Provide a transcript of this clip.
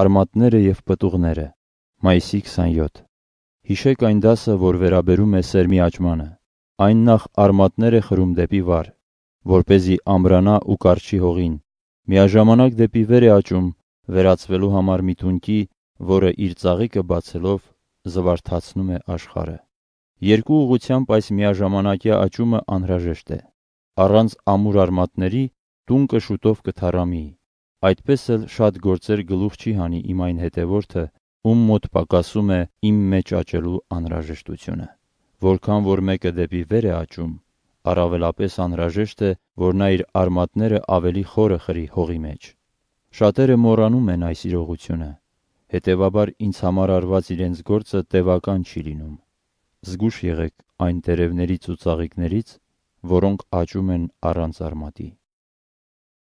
արմատները և պտուղները, մայիսի 27։ Հիշեք այն դասը, որ վերաբերում է սերմի աճմանը։ Այն նախ արմատներ է խրում դեպի վար, որ เป զի ամրանա ու կարճի հողին։ Միաժամանակ դեպի վեր է աճում, վերածվելու համար մի թունքի, որը իր ծաղիկը բացելով զվարթացնում է աշխարը։ Երկու ուղությամբ այս միաժամանակյա աճումը անհրաժեշտ է։ Առանց ամուր արմատների տունկը շուտով կթարամի։ Այդպես էլ շատ գործեր գլուխ չի հանի իմ այն հետևորդը, ում մոտ պակասում է իմ մեջ աճելու անհրաժեշտությունը։ Որքան որ մեկը դեպի վեր է աճում, առավելապես անհրաժեշտ է, որ նա իր արմատները ավելի խորը խրի հողի մեջ։ Շատերը մոռանում են այս իրողությունը։ Հետևաբար ինձ համար արված իրենց գործը տևական չի լինում։ Զգուշ եղեք այն տերևների ծուցաղիկներից, որոնք աճում են առանց արմատի։